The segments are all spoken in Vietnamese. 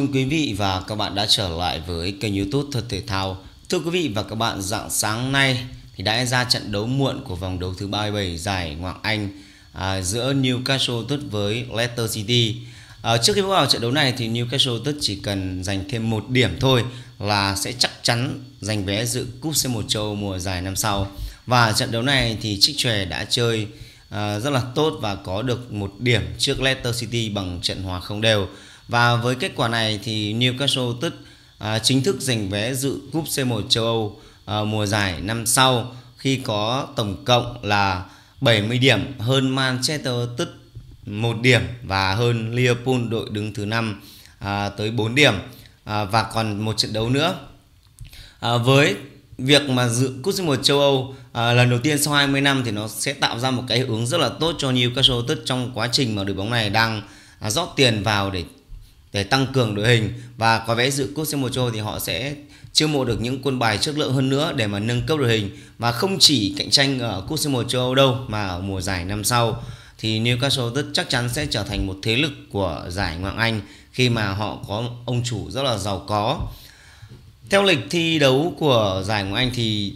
mừng quý vị và các bạn đã trở lại với kênh youtube Thật Thể Thao. Thưa quý vị và các bạn, dạng sáng nay thì đã ra trận đấu muộn của vòng đấu thứ 37 giải Ngoại Anh à, giữa Newcastle Tottenham với Leicester City. À, trước khi bước vào trận đấu này thì Newcastle Tottenham chỉ cần giành thêm một điểm thôi là sẽ chắc chắn giành vé dự cúp C1 châu mùa giải năm sau. Và trận đấu này thì Trích Chòe đã chơi à, rất là tốt và có được một điểm trước Leicester City bằng trận hòa không đều. Và với kết quả này thì Newcastle tức à, chính thức giành vé dự cúp C1 châu Âu à, mùa giải năm sau khi có tổng cộng là 70 điểm hơn Manchester United một điểm và hơn Liverpool đội đứng thứ năm à, tới 4 điểm à, và còn một trận đấu nữa. À, với việc mà dự cúp C1 châu Âu à, lần đầu tiên sau 20 năm thì nó sẽ tạo ra một cái hiệu ứng rất là tốt cho Newcastle United trong quá trình mà đội bóng này đang à, rót tiền vào để để tăng cường đội hình và có vé dự cúp C1 thì họ sẽ chiêu mộ được những quân bài chất lượng hơn nữa để mà nâng cấp đội hình và không chỉ cạnh tranh ở cúp C1 châu Âu đâu mà ở mùa giải năm sau thì Newcastle rất chắc chắn sẽ trở thành một thế lực của giải Ngoại Anh khi mà họ có ông chủ rất là giàu có. Theo lịch thi đấu của giải Ngoại Anh thì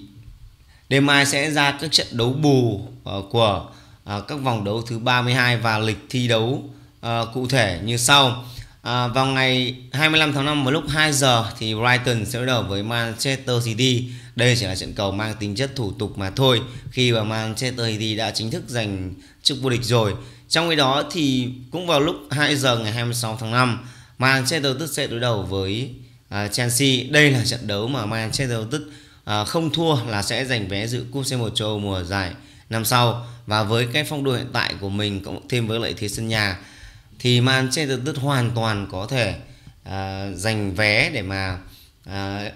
đêm mai sẽ ra các trận đấu bù ờ, của ờ, các vòng đấu thứ 32 và lịch thi đấu ờ, cụ thể như sau. À, vào ngày 25 tháng 5 vào lúc 2 giờ thì Brighton sẽ đối đầu với Manchester City. Đây chỉ là trận cầu mang tính chất thủ tục mà thôi khi mà Manchester City đã chính thức giành chức vô địch rồi. Trong khi đó thì cũng vào lúc 2 giờ ngày 26 tháng 5 Manchester United sẽ đối đầu với uh, Chelsea. Đây là trận đấu mà Manchester United uh, không thua là sẽ giành vé dự cúp C1 châu Âu mùa giải năm sau và với cái phong độ hiện tại của mình cộng thêm với lợi thế sân nhà thì Manchester United hoàn toàn có thể à, giành vé để mà à,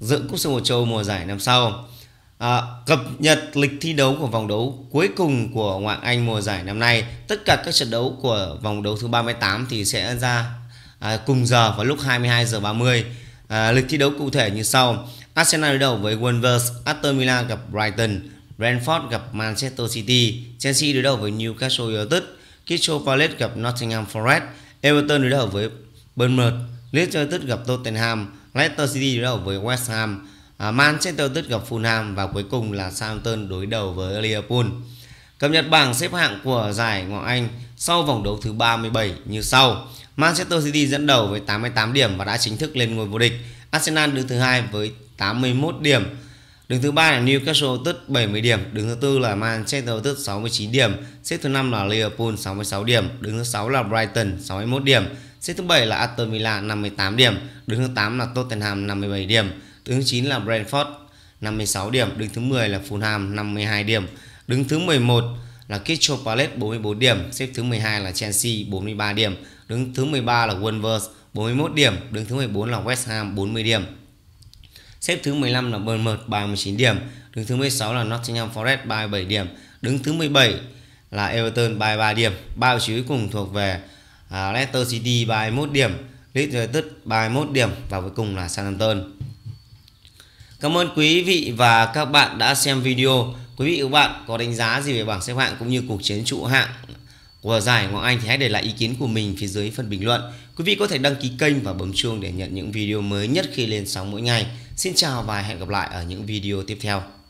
dựng cúp sông Hồ Châu mùa giải năm sau. À, cập nhật lịch thi đấu của vòng đấu cuối cùng của Ngoại Anh mùa giải năm nay. Tất cả các trận đấu của vòng đấu thứ 38 thì sẽ ra à, cùng giờ vào lúc 22 giờ 30. À, lịch thi đấu cụ thể như sau: Arsenal đối đầu với Wolves, Aston Villa gặp Brighton, Brentford gặp Manchester City, Chelsea đối đầu với Newcastle United, Crystal Palace gặp Nottingham Forest, Everton đối đầu với Bournemouth, Leicester United gặp Tottenham, Leicester City đối đầu với West Ham, à, Manchester United gặp Fulham và cuối cùng là Southampton đối đầu với Liverpool. Cập nhật bảng xếp hạng của giải Ngoại Anh sau vòng đấu thứ 37 như sau. Manchester City dẫn đầu với 88 điểm và đã chính thức lên ngôi vô địch. Arsenal đứng thứ hai với 81 điểm. Đứng thứ ba là Newcastle tức 70 điểm, đứng thứ tư là Manchester tức 69 điểm, xếp thứ năm là Liverpool 66 điểm, đứng thứ sáu là Brighton 61 điểm, xếp thứ bảy là Aston Villa 58 điểm, đứng thứ tám là Tottenham 57 điểm, đứng thứ chín là Brentford 56 điểm, đứng thứ 10 là Fulham 52 điểm, đứng thứ 11 là Crystal Palace 44 điểm, xếp thứ 12 là Chelsea 43 điểm, đứng thứ 13 là Wolves 41 điểm, đứng thứ 14 là West Ham 40 điểm. Xếp thứ 15 là Bournemouth 39 điểm, đứng thứ 16 là Nottingham Forest 37 điểm, đứng thứ 17 là Everton 33 điểm. Ba vị trí cuối cùng thuộc về uh, Leicester City 31 điểm, Leeds United 31 điểm và cuối cùng là Southampton. Cảm ơn quý vị và các bạn đã xem video. Quý vị và các bạn có đánh giá gì về bảng xếp hạng cũng như cuộc chiến trụ hạng của giải Ngoại Anh thì hãy để lại ý kiến của mình phía dưới phần bình luận. Quý vị có thể đăng ký kênh và bấm chuông để nhận những video mới nhất khi lên sóng mỗi ngày. Xin chào và hẹn gặp lại ở những video tiếp theo.